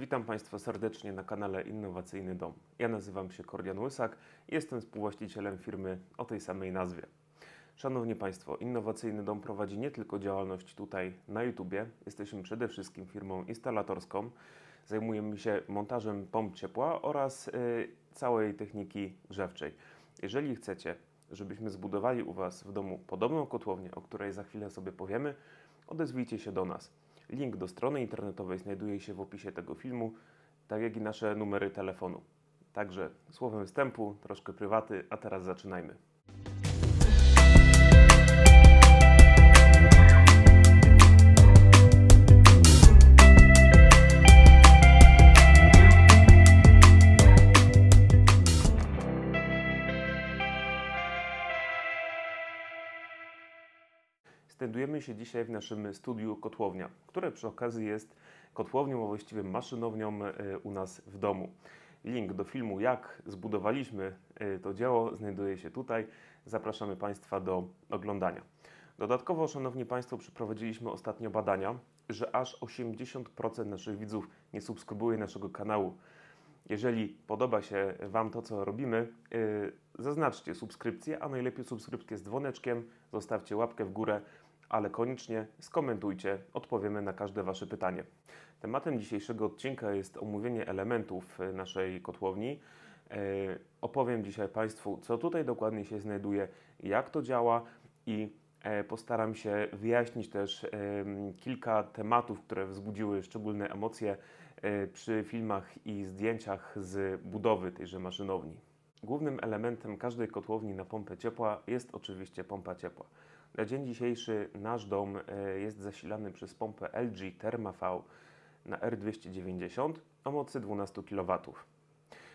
Witam Państwa serdecznie na kanale Innowacyjny Dom. Ja nazywam się Kordian Łysak i jestem współwłaścicielem firmy o tej samej nazwie. Szanowni Państwo, Innowacyjny Dom prowadzi nie tylko działalność tutaj na YouTubie, jesteśmy przede wszystkim firmą instalatorską. Zajmujemy się montażem pomp ciepła oraz y, całej techniki grzewczej. Jeżeli chcecie, żebyśmy zbudowali u Was w domu podobną kotłownię, o której za chwilę sobie powiemy, odezwijcie się do nas. Link do strony internetowej znajduje się w opisie tego filmu, tak jak i nasze numery telefonu. Także słowem wstępu, troszkę prywaty, a teraz zaczynajmy. znajdujemy się dzisiaj w naszym studiu Kotłownia, które przy okazji jest kotłownią, a właściwie maszynownią e, u nas w domu. Link do filmu, jak zbudowaliśmy e, to dzieło, znajduje się tutaj. Zapraszamy Państwa do oglądania. Dodatkowo, Szanowni Państwo, przeprowadziliśmy ostatnio badania, że aż 80% naszych widzów nie subskrybuje naszego kanału. Jeżeli podoba się Wam to, co robimy, e, zaznaczcie subskrypcję, a najlepiej subskrypcję z dzwoneczkiem, zostawcie łapkę w górę, ale koniecznie skomentujcie, odpowiemy na każde Wasze pytanie. Tematem dzisiejszego odcinka jest omówienie elementów e, naszej kotłowni. E, opowiem dzisiaj Państwu, co tutaj dokładnie się znajduje, jak to działa i e, postaram się wyjaśnić też kilka tematów, które wzbudziły szczególne emocje przy filmach i zdjęciach z budowy tejże maszynowni. Głównym elementem każdej kotłowni na pompę ciepła jest oczywiście pompa ciepła. Na dzień dzisiejszy nasz dom e, jest zasilany przez pompę LG Therma V na R290 o mocy 12 kW.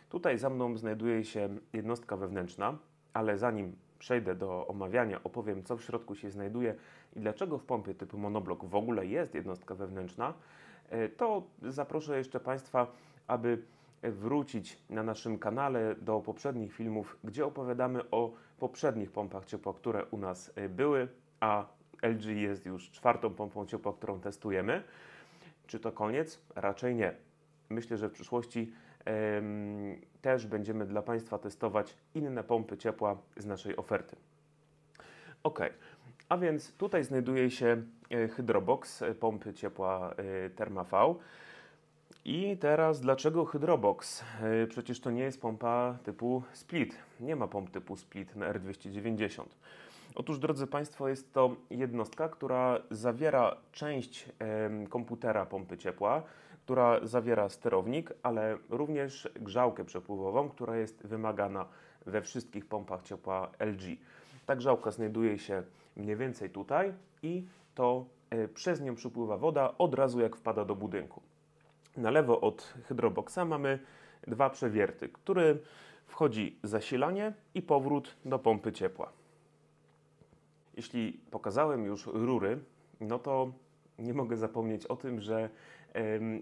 Tutaj za mną znajduje się jednostka wewnętrzna, ale zanim przejdę do omawiania, opowiem co w środku się znajduje i dlaczego w pompie typu monoblok w ogóle jest jednostka wewnętrzna, e, to zaproszę jeszcze Państwa, aby E, wrócić na naszym kanale do poprzednich filmów, gdzie opowiadamy o poprzednich pompach ciepła, które u nas e, były, a LG jest już czwartą pompą ciepła, którą testujemy. Czy to koniec? Raczej nie. Myślę, że w przyszłości też będziemy dla Państwa testować inne pompy ciepła z naszej oferty. Ok, a więc tutaj znajduje się e, hydrobox pompy ciepła Therma V. I teraz dlaczego Hydrobox? E, przecież to nie jest pompa typu Split. Nie ma pomp typu Split na R290. Otóż, drodzy Państwo, jest to jednostka, która zawiera część komputera pompy ciepła, która zawiera sterownik, ale również grzałkę przepływową, która jest wymagana we wszystkich pompach ciepła LG. Ta grzałka znajduje się mniej więcej tutaj i to e, przez nią przepływa woda od razu jak wpada do budynku. Na lewo od hydroboksa mamy dwa przewierty, który wchodzi zasilanie i powrót do pompy ciepła. Jeśli pokazałem już rury, no to nie mogę zapomnieć o tym, że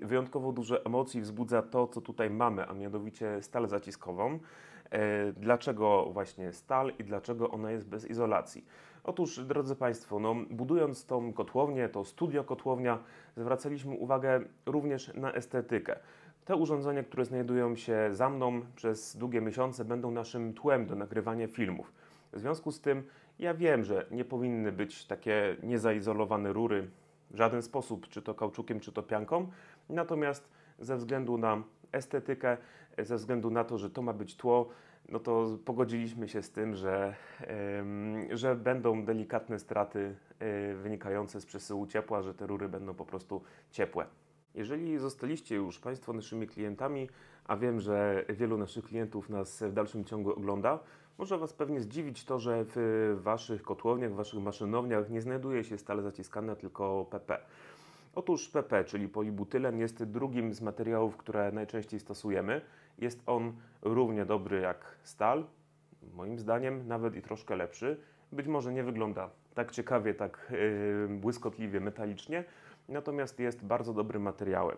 wyjątkowo dużo emocji wzbudza to, co tutaj mamy, a mianowicie stal zaciskową. E, dlaczego właśnie stal i dlaczego ona jest bez izolacji? Otóż, drodzy Państwo, no, budując tą kotłownię, to studio kotłownia, zwracaliśmy uwagę również na estetykę. Te urządzenia, które znajdują się za mną przez długie miesiące, będą naszym tłem do nagrywania filmów. W związku z tym ja wiem, że nie powinny być takie niezaizolowane rury w żaden sposób, czy to kauczukiem, czy to pianką. Natomiast ze względu na estetykę ze względu na to, że to ma być tło, no to pogodziliśmy się z tym, że, że będą delikatne straty e, wynikające z przesyłu ciepła, że te rury będą po prostu ciepłe. Jeżeli zostaliście już Państwo naszymi klientami, a wiem, że wielu naszych klientów nas w dalszym ciągu ogląda, może Was pewnie zdziwić to, że w Waszych kotłowniach, w Waszych maszynowniach nie znajduje się stale zaciskane tylko PP. Otóż PP, czyli polibutylen, jest drugim z materiałów, które najczęściej stosujemy. Jest on równie dobry jak stal, moim zdaniem nawet i troszkę lepszy. Być może nie wygląda tak ciekawie, tak e, błyskotliwie, metalicznie, natomiast jest bardzo dobrym materiałem.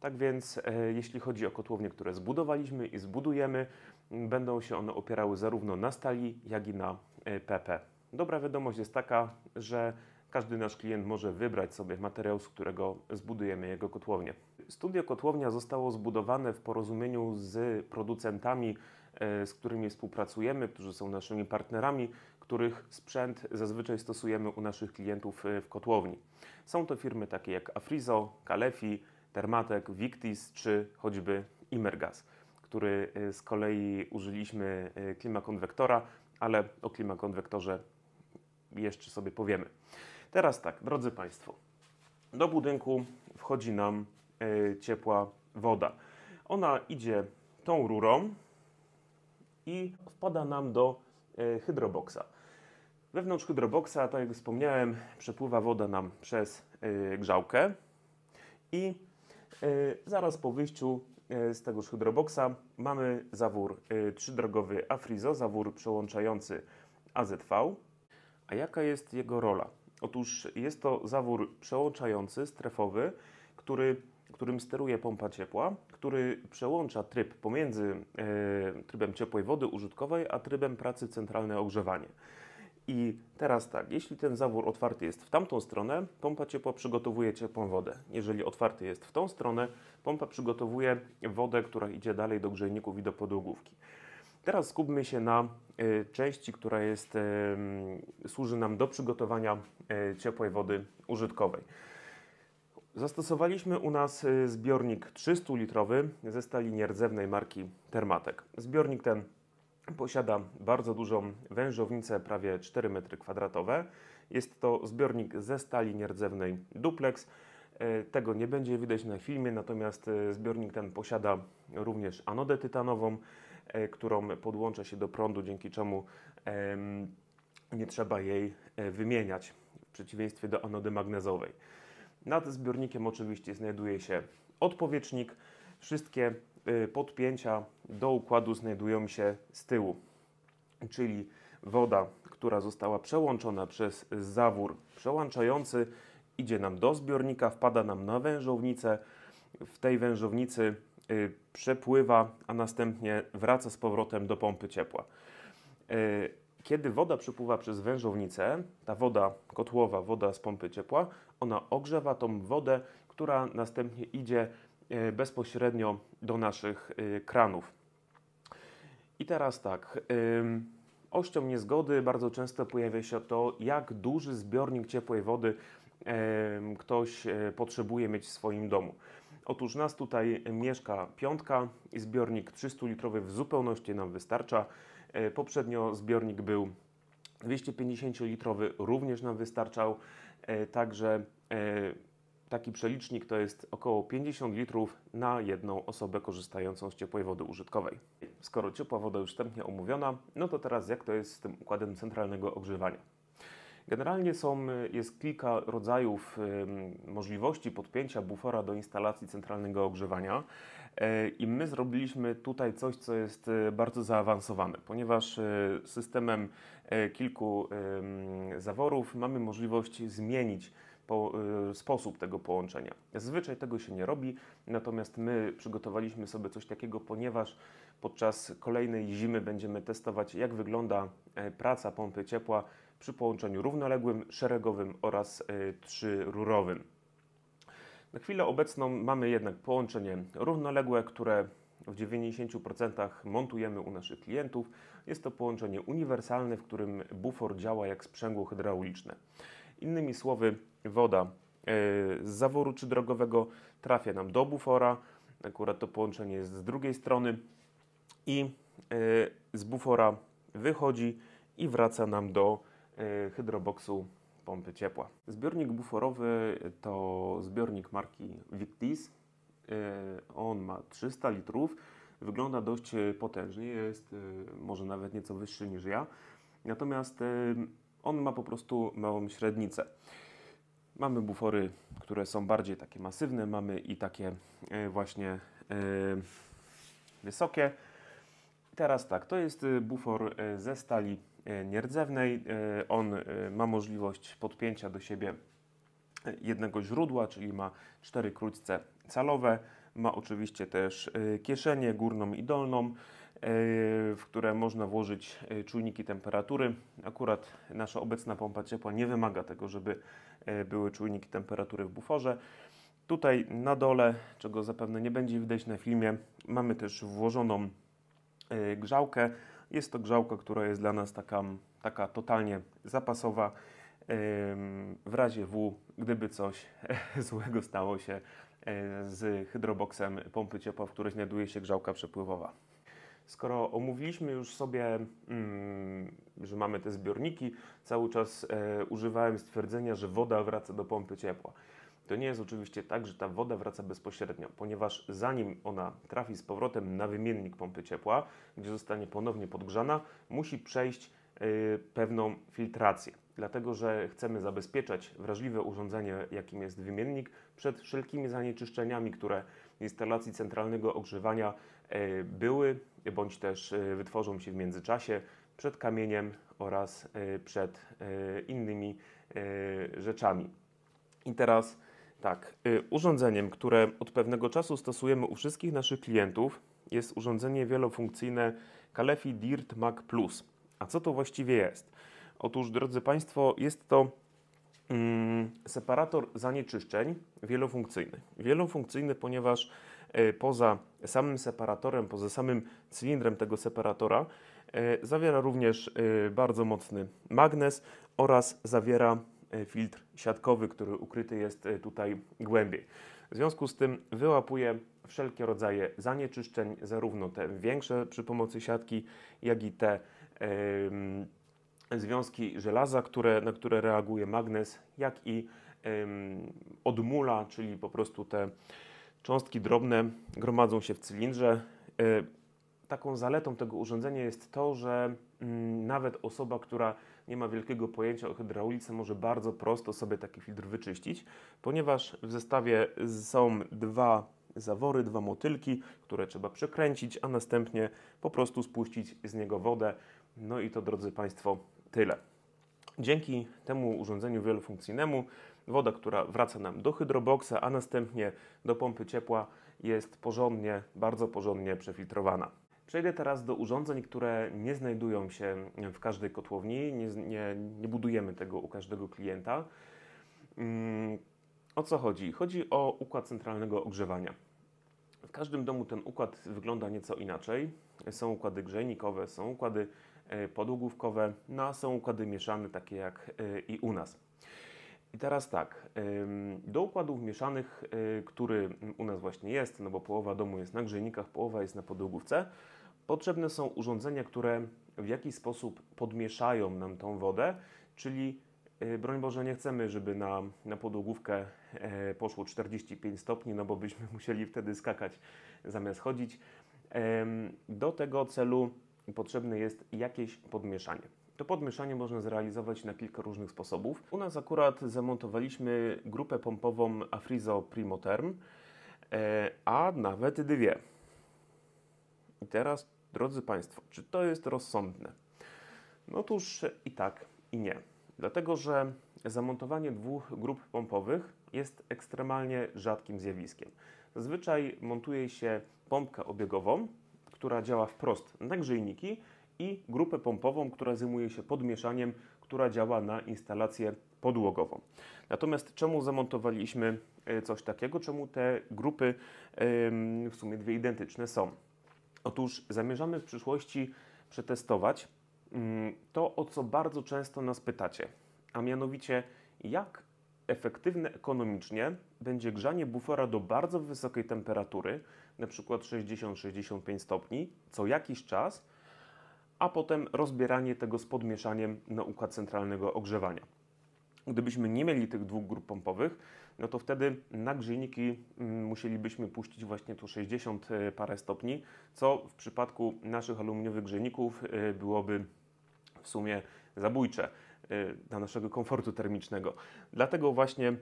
Tak więc, e, jeśli chodzi o kotłownie, które zbudowaliśmy i zbudujemy, będą się one opierały zarówno na stali, jak i na PP. E, Dobra wiadomość jest taka, że każdy nasz klient może wybrać sobie materiał, z którego zbudujemy jego kotłownię. Studio Kotłownia zostało zbudowane w porozumieniu z producentami, e, z którymi współpracujemy, którzy są naszymi partnerami, których sprzęt zazwyczaj stosujemy u naszych klientów e, w kotłowni. Są to firmy takie jak Afrizo, Kalefi, Termatek, Victis czy choćby Imergas, który e, z kolei użyliśmy klimakonwektora, ale o klimakonwektorze jeszcze sobie powiemy. Teraz tak, drodzy Państwo, do budynku wchodzi nam E, ciepła woda. Ona idzie tą rurą i wpada nam do e, hydroboksa. Wewnątrz hydroboksa, tak jak wspomniałem, przepływa woda nam przez e, grzałkę i zaraz po wyjściu z tegoż hydroboksa mamy zawór trzydrogowy Afrizo, zawór przełączający AZV. A jaka jest jego rola? Otóż jest to zawór przełączający, strefowy, który którym steruje pompa ciepła, który przełącza tryb pomiędzy e, trybem ciepłej wody użytkowej, a trybem pracy centralne ogrzewanie. I teraz tak, jeśli ten zawór otwarty jest w tamtą stronę, pompa ciepła przygotowuje ciepłą wodę. Jeżeli otwarty jest w tą stronę, pompa przygotowuje wodę, która idzie dalej do grzejników i do podłogówki. Teraz skupmy się na y, części, która jest, y, służy nam do przygotowania y, ciepłej wody użytkowej. Zastosowaliśmy u nas y, zbiornik 300-litrowy ze stali nierdzewnej marki Termatek. Zbiornik ten posiada bardzo dużą wężownicę, prawie 4 m2. Jest to zbiornik ze stali nierdzewnej duplex. Y, tego nie będzie widać na filmie, natomiast y, zbiornik ten posiada również anodę tytanową, którą podłącza się do prądu, dzięki czemu nie trzeba jej e, wymieniać, w przeciwieństwie do anody magnezowej. Nad zbiornikiem oczywiście znajduje się odpowietrznik. Wszystkie y, podpięcia do układu znajdują się z tyłu, czyli woda, która została przełączona przez zawór przełączający, idzie nam do zbiornika, wpada nam na wężownicę. W tej wężownicy y, przepływa, a następnie wraca z powrotem do pompy ciepła. Y, kiedy woda przepływa przez wężownicę, ta woda kotłowa, woda z pompy ciepła, ona ogrzewa tą wodę, która następnie idzie e, bezpośrednio do naszych e, kranów. I teraz tak, ością niezgody bardzo często pojawia się to, jak duży zbiornik ciepłej wody ktoś e, potrzebuje mieć w swoim domu. Otóż nas tutaj mieszka piątka i zbiornik 300-litrowy w zupełności nam wystarcza. E, poprzednio zbiornik był 250-litrowy, również nam wystarczał. E, także e, taki przelicznik to jest około 50 litrów na jedną osobę korzystającą z ciepłej wody użytkowej. Skoro ciepła woda już wstępnie omówiona, no to teraz jak to jest z tym układem centralnego ogrzewania? Generalnie są, jest kilka rodzajów możliwości podpięcia bufora do instalacji centralnego ogrzewania. E, I my zrobiliśmy tutaj coś, co jest e, bardzo zaawansowane, ponieważ e, systemem kilku zaworów mamy możliwość zmienić sposób tego połączenia. Zwyczaj tego się nie robi, natomiast my przygotowaliśmy sobie coś takiego, ponieważ podczas kolejnej zimy będziemy testować, jak wygląda praca pompy ciepła przy połączeniu równoległym, szeregowym oraz trzyrurowym. Na chwilę obecną mamy jednak połączenie równoległe, które w 90% montujemy u naszych klientów. Jest to połączenie uniwersalne, w którym bufor działa jak sprzęgło hydrauliczne. Innymi słowy, woda e, z zaworu czy drogowego trafia nam do bufora. Akurat to połączenie jest z drugiej strony i e, z bufora wychodzi i wraca nam do e, hydroboksu pompy ciepła. Zbiornik buforowy to zbiornik marki Victis. Y, on ma 300 litrów, wygląda dość y, potężnie, jest y, może nawet nieco wyższy niż ja. Natomiast on ma po prostu małą średnicę. Mamy bufory, które są bardziej takie masywne, mamy i takie właśnie wysokie. Teraz tak, to jest bufor ze stali E, nierdzewnej. E, on e, ma możliwość podpięcia do siebie jednego źródła, czyli ma cztery krótce calowe. Ma oczywiście też kieszenie górną i dolną, w które można włożyć czujniki temperatury. Akurat nasza obecna pompa ciepła nie wymaga tego, żeby były czujniki temperatury w buforze. Tutaj na dole, czego zapewne nie będzie widać na filmie, mamy też włożoną grzałkę, jest to grzałka, która jest dla nas taka, taka totalnie zapasowa. W razie W, gdyby coś złego stało się e, z hydroboksem pompy ciepła, w której znajduje się grzałka przepływowa. Skoro omówiliśmy już sobie, mm, że mamy te zbiorniki, cały czas e, używałem stwierdzenia, że woda wraca do pompy ciepła. To nie jest oczywiście tak, że ta woda wraca bezpośrednio, ponieważ zanim ona trafi z powrotem na wymiennik pompy ciepła, gdzie zostanie ponownie podgrzana, musi przejść y, pewną filtrację. Dlatego, że chcemy zabezpieczać wrażliwe urządzenie, jakim jest wymiennik, przed wszelkimi zanieczyszczeniami, które w instalacji centralnego ogrzewania y, były bądź też y, wytworzą się w międzyczasie, przed kamieniem oraz przed innymi rzeczami. I teraz tak. Y, urządzeniem, które od pewnego czasu stosujemy u wszystkich naszych klientów, jest urządzenie wielofunkcyjne Calefi Dirt Mac Plus. A co to właściwie jest? Otóż, drodzy Państwo, jest to mm, separator zanieczyszczeń wielofunkcyjny. Wielofunkcyjny, ponieważ y, poza samym separatorem, poza samym cylindrem tego separatora, y, zawiera również y, bardzo mocny magnes oraz zawiera E, filtr siatkowy, który ukryty jest e, tutaj głębiej. W związku z tym wyłapuje wszelkie rodzaje zanieczyszczeń, zarówno te większe przy pomocy siatki, jak i te związki żelaza, które, na które reaguje magnes, jak i odmula, czyli po prostu te cząstki drobne gromadzą się w cylindrze. E, taką zaletą tego urządzenia jest to, że mm, nawet osoba, która nie ma wielkiego pojęcia o hydraulice, może bardzo prosto sobie taki filtr wyczyścić, ponieważ w zestawie są dwa zawory, dwa motylki, które trzeba przekręcić, a następnie po prostu spuścić z niego wodę. No i to, drodzy Państwo, tyle. Dzięki temu urządzeniu wielofunkcyjnemu woda, która wraca nam do hydroboksa, a następnie do pompy ciepła jest porządnie, bardzo porządnie przefiltrowana. Przejdę teraz do urządzeń, które nie znajdują się w każdej kotłowni, nie, nie, nie budujemy tego u każdego klienta. Mm, o co chodzi? Chodzi o układ centralnego ogrzewania. W każdym domu ten układ wygląda nieco inaczej. Są układy grzejnikowe, są układy e, podłogówkowe, no a są układy mieszane, takie jak e, i u nas. I teraz tak, do układów mieszanych, y, który u nas właśnie jest, no bo połowa domu jest na grzejnikach, połowa jest na podłogówce, potrzebne są urządzenia, które w jakiś sposób podmieszają nam tą wodę, czyli y, broń Boże nie chcemy, żeby na, na podłogówkę e, poszło 45 stopni, no bo byśmy musieli wtedy skakać zamiast chodzić. Do tego celu potrzebne jest jakieś podmieszanie. To podmieszanie można zrealizować na kilka różnych sposobów. U nas akurat zamontowaliśmy grupę pompową Afrizo Primoterm, e, a nawet dwie. I teraz, drodzy Państwo, czy to jest rozsądne? No Otóż i tak, i nie. Dlatego, że zamontowanie dwóch grup pompowych jest ekstremalnie rzadkim zjawiskiem. Zazwyczaj montuje się pompkę obiegową, która działa wprost na grzejniki, i grupę pompową, która zajmuje się podmieszaniem, która działa na instalację podłogową. Natomiast czemu zamontowaliśmy e, coś takiego? Czemu te grupy w sumie dwie identyczne są? Otóż zamierzamy w przyszłości przetestować mm, to, o co bardzo często nas pytacie, a mianowicie jak efektywne ekonomicznie będzie grzanie bufora do bardzo wysokiej temperatury, np. 60-65 stopni, co jakiś czas a potem rozbieranie tego z podmieszaniem na układ centralnego ogrzewania. Gdybyśmy nie mieli tych dwóch grup pompowych, no to wtedy na grzejniki mm, musielibyśmy puścić właśnie tu 60 e, parę stopni, co w przypadku naszych aluminiowych grzejników e, byłoby w sumie zabójcze e, dla naszego komfortu termicznego. Dlatego właśnie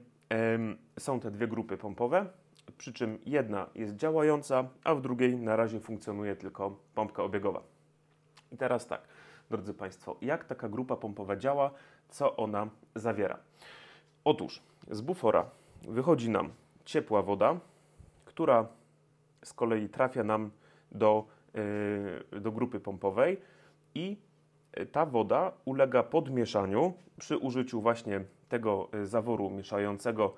są te dwie grupy pompowe, przy czym jedna jest działająca, a w drugiej na razie funkcjonuje tylko pompka obiegowa. I teraz tak, drodzy Państwo, jak taka grupa pompowa działa, co ona zawiera? Otóż z bufora wychodzi nam ciepła woda, która z kolei trafia nam do, y, do grupy pompowej i ta woda ulega podmieszaniu przy użyciu właśnie tego y, zaworu mieszającego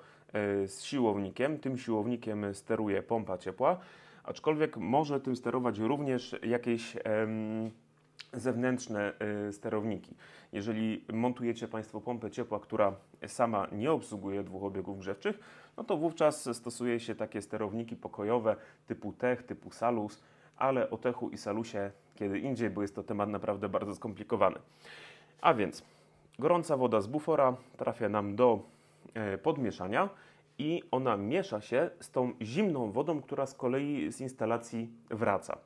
y, z siłownikiem. Tym siłownikiem steruje pompa ciepła, aczkolwiek może tym sterować również jakieś zewnętrzne y, sterowniki. Jeżeli montujecie Państwo pompę ciepła, która sama nie obsługuje dwóch obiegów grzewczych, no to wówczas stosuje się takie sterowniki pokojowe typu Tech, typu Salus, ale o Techu i Salusie kiedy indziej, bo jest to temat naprawdę bardzo skomplikowany. A więc gorąca woda z bufora trafia nam do e, podmieszania i ona miesza się z tą zimną wodą, która z kolei z instalacji wraca.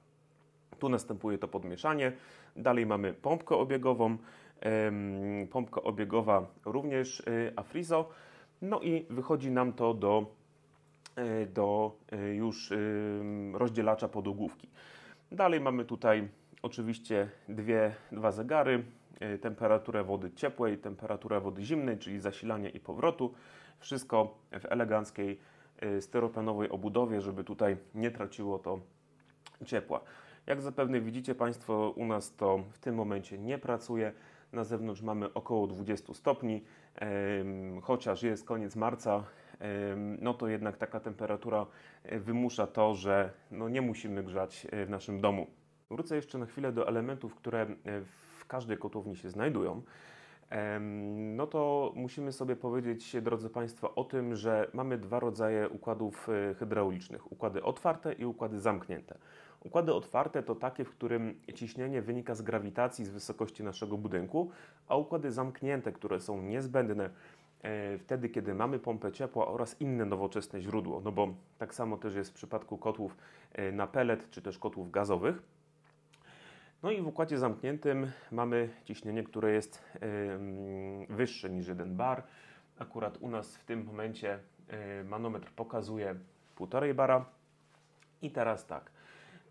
Tu następuje to podmieszanie. Dalej mamy pompkę obiegową, pompka obiegowa również y, Afrizo. No i wychodzi nam to do, e, do e, już y, rozdzielacza podłogówki. Dalej mamy tutaj oczywiście dwie, dwa zegary, y, temperaturę wody ciepłej, temperaturę wody zimnej, czyli zasilanie i powrotu. Wszystko w eleganckiej styropianowej obudowie, żeby tutaj nie traciło to ciepła. Jak zapewne widzicie Państwo, u nas to w tym momencie nie pracuje. Na zewnątrz mamy około 20 stopni, chociaż jest koniec marca, no to jednak taka temperatura e, wymusza to, że no nie musimy grzać e, w naszym domu. Wrócę jeszcze na chwilę do elementów, które e, w każdej kotłowni się znajdują. No to musimy sobie powiedzieć, drodzy Państwo, o tym, że mamy dwa rodzaje układów hydraulicznych: układy otwarte i układy zamknięte. Układy otwarte to takie, w którym ciśnienie wynika z grawitacji z wysokości naszego budynku, a układy zamknięte, które są niezbędne e, wtedy, kiedy mamy pompę ciepła oraz inne nowoczesne źródło, no bo tak samo też jest w przypadku kotłów e, na pelet czy też kotłów gazowych. No i w układzie zamkniętym mamy ciśnienie, które jest wyższe niż 1 bar. Akurat u nas w tym momencie e, manometr pokazuje 1,5 bara. I teraz tak,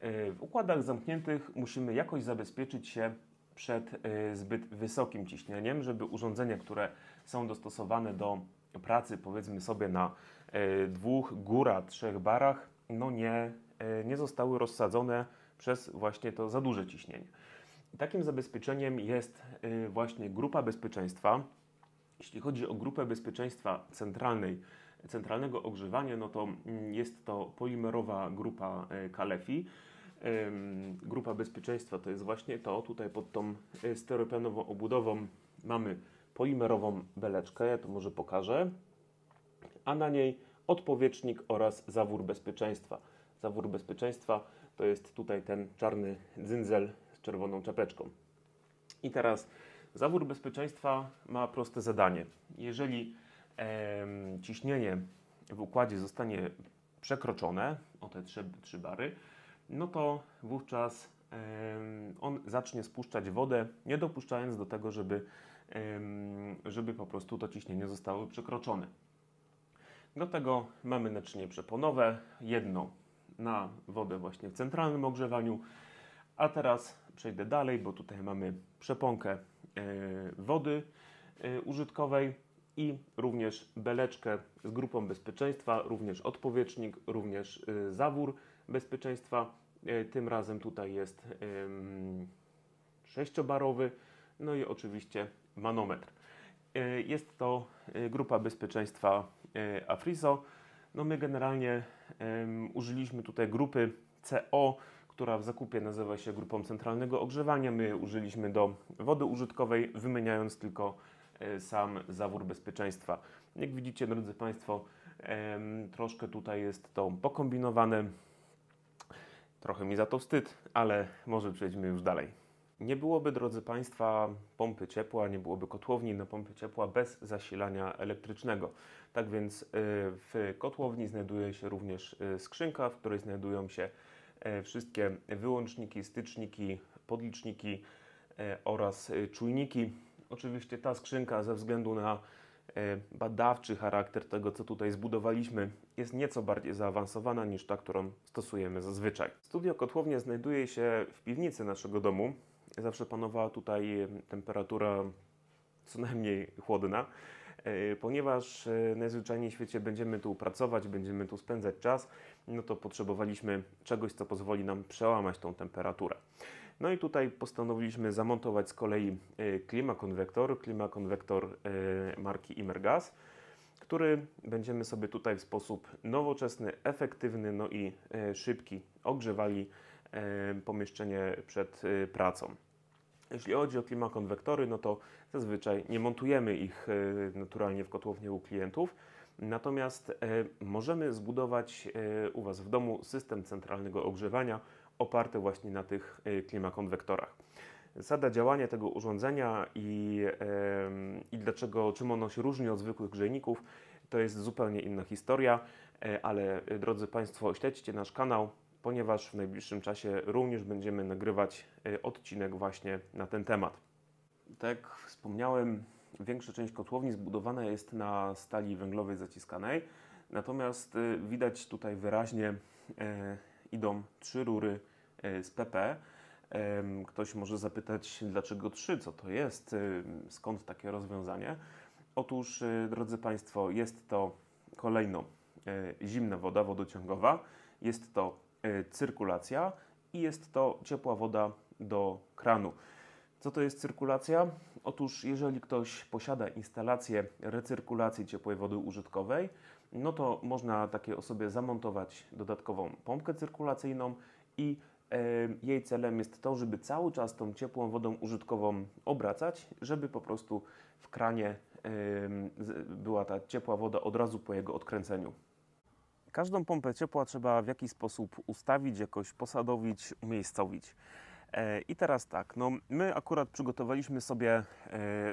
E, w układach zamkniętych musimy jakoś zabezpieczyć się przed e, zbyt wysokim ciśnieniem, żeby urządzenia, które są dostosowane do pracy, powiedzmy sobie na e, dwóch, góra trzech barach, no nie, nie zostały rozsadzone przez właśnie to za duże ciśnienie. Takim zabezpieczeniem jest właśnie grupa bezpieczeństwa. Jeśli chodzi o grupę bezpieczeństwa centralnej, centralnego ogrzewania, no to mm, jest to polimerowa grupa Kalefi. Grupa bezpieczeństwa to jest właśnie to. Tutaj pod tą e, steropianową obudową mamy polimerową beleczkę, ja to może pokażę, a na niej odpowietrznik oraz zawór bezpieczeństwa. Zawór bezpieczeństwa to jest tutaj ten czarny dzyndzel z czerwoną czapeczką. I teraz zawór bezpieczeństwa ma proste zadanie. Jeżeli e, ciśnienie w układzie zostanie przekroczone o te trzy, trzy bary, no to wówczas on zacznie spuszczać wodę, nie dopuszczając do tego, żeby, żeby po prostu to ciśnienie zostało przekroczone. Do tego mamy naczynie przeponowe, jedno na wodę właśnie w centralnym ogrzewaniu, a teraz przejdę dalej, bo tutaj mamy przeponkę e, wody e, użytkowej i również beleczkę z grupą bezpieczeństwa, również odpowietrznik, również e, zawór, bezpieczeństwa. E, tym razem tutaj jest sześciobarowy, no i oczywiście manometr. E, jest to e, grupa bezpieczeństwa Afriso. No my generalnie użyliśmy tutaj grupy CO, która w zakupie nazywa się grupą centralnego ogrzewania. My użyliśmy do wody użytkowej, wymieniając tylko sam zawór bezpieczeństwa. Jak widzicie, drodzy Państwo, troszkę tutaj jest to pokombinowane. Trochę mi za to wstyd, ale może przejdźmy już dalej. Nie byłoby, drodzy Państwa, pompy ciepła, nie byłoby kotłowni na pompy ciepła bez zasilania elektrycznego. Tak więc y, w kotłowni znajduje się również y, skrzynka, w której znajdują się y, wszystkie wyłączniki, styczniki, podliczniki oraz czujniki. Oczywiście ta skrzynka ze względu na E, badawczy charakter tego, co tutaj zbudowaliśmy, jest nieco bardziej zaawansowana niż ta, którą stosujemy zazwyczaj. Studio kotłownie znajduje się w piwnicy naszego domu. Zawsze panowała tutaj temperatura co najmniej chłodna, e, ponieważ e, najzwyczajniej w świecie będziemy tu pracować, będziemy tu spędzać czas, no to potrzebowaliśmy czegoś, co pozwoli nam przełamać tą temperaturę. No i tutaj postanowiliśmy zamontować z kolei y, klimakonwektor, klimakonwektor y, marki Imergas, który będziemy sobie tutaj w sposób nowoczesny, efektywny, no i y, szybki ogrzewali pomieszczenie przed pracą. Jeśli chodzi o klimakonwektory, no to zazwyczaj nie montujemy ich naturalnie w kotłowni u klientów, natomiast możemy zbudować u Was w domu system centralnego ogrzewania, oparte właśnie na tych y, klimakonwektorach. Zasada działania tego urządzenia i, i dlaczego, czym ono się różni od zwykłych grzejników, to jest zupełnie inna historia, e, ale e, drodzy Państwo, śledźcie nasz kanał, ponieważ w najbliższym czasie również będziemy nagrywać e, odcinek właśnie na ten temat. Tak jak wspomniałem, większa część kotłowni zbudowana jest na stali węglowej zaciskanej, natomiast widać tutaj wyraźnie idą trzy rury e, z PP. Ktoś może zapytać, dlaczego trzy, co to jest, skąd takie rozwiązanie. Otóż, e, drodzy Państwo, jest to kolejno e, zimna woda wodociągowa, jest to cyrkulacja i jest to ciepła woda do kranu. Co to jest cyrkulacja? Otóż, jeżeli ktoś posiada instalację recyrkulacji ciepłej wody użytkowej, no to można takiej osobie zamontować dodatkową pompkę cyrkulacyjną i e, jej celem jest to, żeby cały czas tą ciepłą wodą użytkową obracać, żeby po prostu w kranie e, była ta ciepła woda od razu po jego odkręceniu. Każdą pompę ciepła trzeba w jakiś sposób ustawić, jakoś posadowić, umiejscowić. E, I teraz tak, no my akurat przygotowaliśmy sobie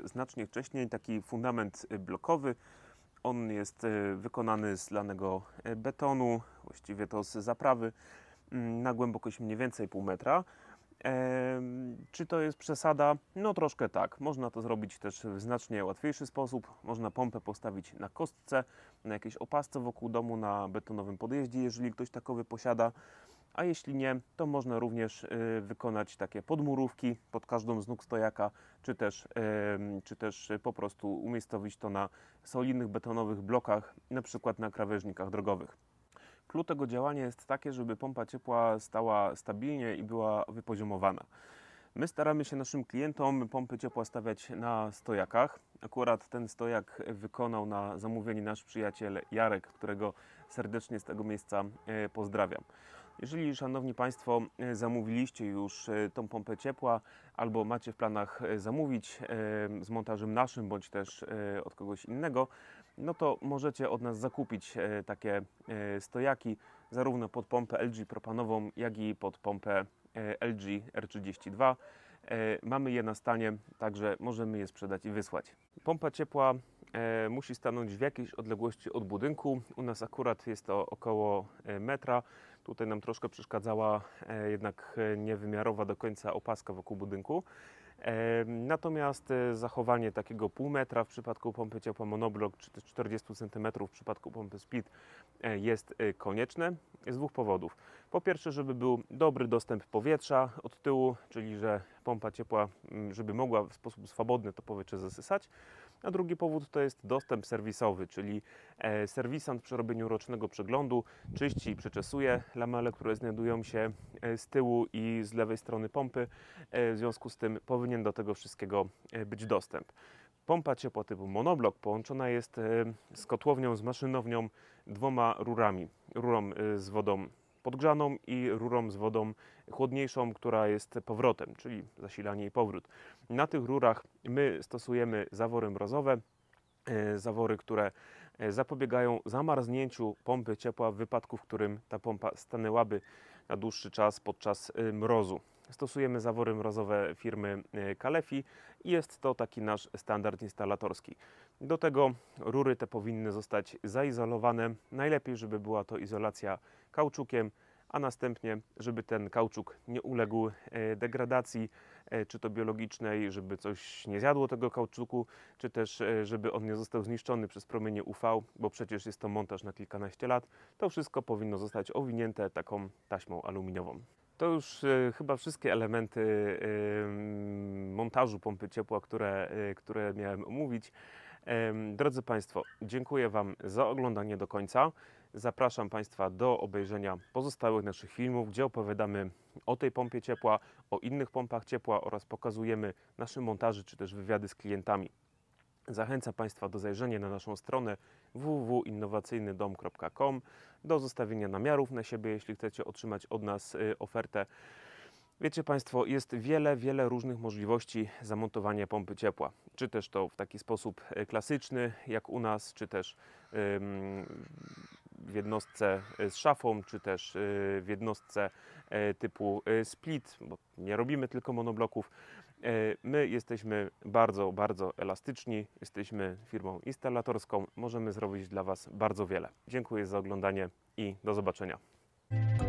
znacznie wcześniej taki fundament blokowy, on jest e, wykonany z lanego e, betonu, właściwie to z zaprawy, mm, na głębokość mniej więcej pół metra. Czy to jest przesada? No troszkę tak. Można to zrobić też w znacznie łatwiejszy sposób. Można pompę postawić na kostce, na jakiejś opasce wokół domu, na betonowym podjeździe, jeżeli ktoś takowy posiada a jeśli nie, to można również y, wykonać takie podmurówki pod każdą z nóg stojaka, czy też, czy też y, po prostu umiejscowić to na solidnych betonowych blokach, na przykład na krawężnikach drogowych. Klucz tego działania jest takie, żeby pompa ciepła stała stabilnie i była wypoziomowana. My staramy się naszym klientom pompy ciepła stawiać na stojakach. Akurat ten stojak wykonał na zamówienie nasz przyjaciel Jarek, którego serdecznie z tego miejsca e, pozdrawiam. Jeżeli, Szanowni Państwo, e, zamówiliście już e, tą pompę ciepła albo macie w planach e, zamówić z montażem naszym bądź też od kogoś innego, no to możecie od nas zakupić takie stojaki zarówno pod pompę LG propanową, jak i pod pompę LG R32. Mamy je na stanie, także możemy je sprzedać i wysłać. Pompa ciepła musi stanąć w jakiejś odległości od budynku. U nas akurat jest to około metra Tutaj nam troszkę przeszkadzała e, jednak e, niewymiarowa do końca opaska wokół budynku. E, natomiast zachowanie takiego pół metra w przypadku pompy ciepła monoblok czy też 40 cm w przypadku pompy split jest konieczne z dwóch powodów. Po pierwsze, żeby był dobry dostęp powietrza od tyłu, czyli że pompa ciepła, żeby mogła w sposób swobodny to powietrze zasysać. A drugi powód to jest dostęp serwisowy, czyli e, serwisant przy robieniu rocznego przeglądu czyści i przeczesuje lamele, które znajdują się e, z tyłu i z lewej strony pompy. E, w związku z tym powinien do tego wszystkiego być dostęp. Pompa ciepła typu monoblok połączona jest z kotłownią, z maszynownią, dwoma rurami. Rurą z wodą podgrzaną i rurą z wodą chłodniejszą, która jest powrotem, czyli zasilanie i powrót. Na tych rurach my stosujemy zawory mrozowe, e, zawory, które e, zapobiegają zamarznięciu pompy ciepła w wypadku, w którym ta pompa stanęłaby na dłuższy czas podczas e, mrozu. Stosujemy zawory mrozowe firmy Kalefi i jest to taki nasz standard instalatorski. Do tego rury te powinny zostać zaizolowane. Najlepiej, żeby była to izolacja kauczukiem, a następnie, żeby ten kauczuk nie uległ e, degradacji, e, czy to biologicznej, żeby coś nie zjadło tego kauczuku, czy też e, żeby on nie został zniszczony przez promienie UV, bo przecież jest to montaż na kilkanaście lat, to wszystko powinno zostać owinięte taką taśmą aluminiową. To już chyba wszystkie elementy montażu pompy ciepła, które, które miałem omówić. Drodzy Państwo, dziękuję Wam za oglądanie do końca. Zapraszam Państwa do obejrzenia pozostałych naszych filmów, gdzie opowiadamy o tej pompie ciepła, o innych pompach ciepła oraz pokazujemy nasze montaży, czy też wywiady z klientami. Zachęcam Państwa do zajrzenia na naszą stronę www.innowacyjnydom.com, do zostawienia namiarów na siebie, jeśli chcecie otrzymać od nas y, ofertę. Wiecie Państwo, jest wiele, wiele różnych możliwości zamontowania pompy ciepła. Czy też to w taki sposób y, klasyczny, jak u nas, czy też. Ym, w jednostce y, z szafą, czy też y, w jednostce y, typu split, bo nie robimy tylko monobloków. My jesteśmy bardzo, bardzo elastyczni, jesteśmy firmą instalatorską, możemy zrobić dla Was bardzo wiele. Dziękuję za oglądanie i do zobaczenia.